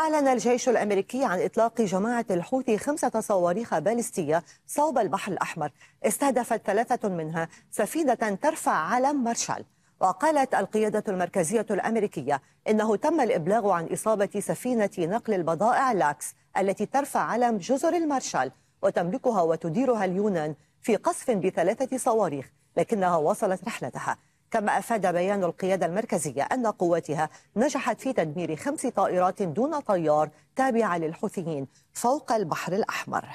أعلن الجيش الأمريكي عن إطلاق جماعة الحوثي خمسة صواريخ باليستية صوب البحر الأحمر استهدفت ثلاثة منها سفينة ترفع علم مارشال وقالت القيادة المركزية الأمريكية إنه تم الإبلاغ عن إصابة سفينة نقل البضائع لاكس التي ترفع علم جزر المارشال وتملكها وتديرها اليونان في قصف بثلاثة صواريخ لكنها واصلت رحلتها كما أفاد بيان القيادة المركزية أن قواتها نجحت في تدمير خمس طائرات دون طيار تابعة للحوثيين فوق البحر الأحمر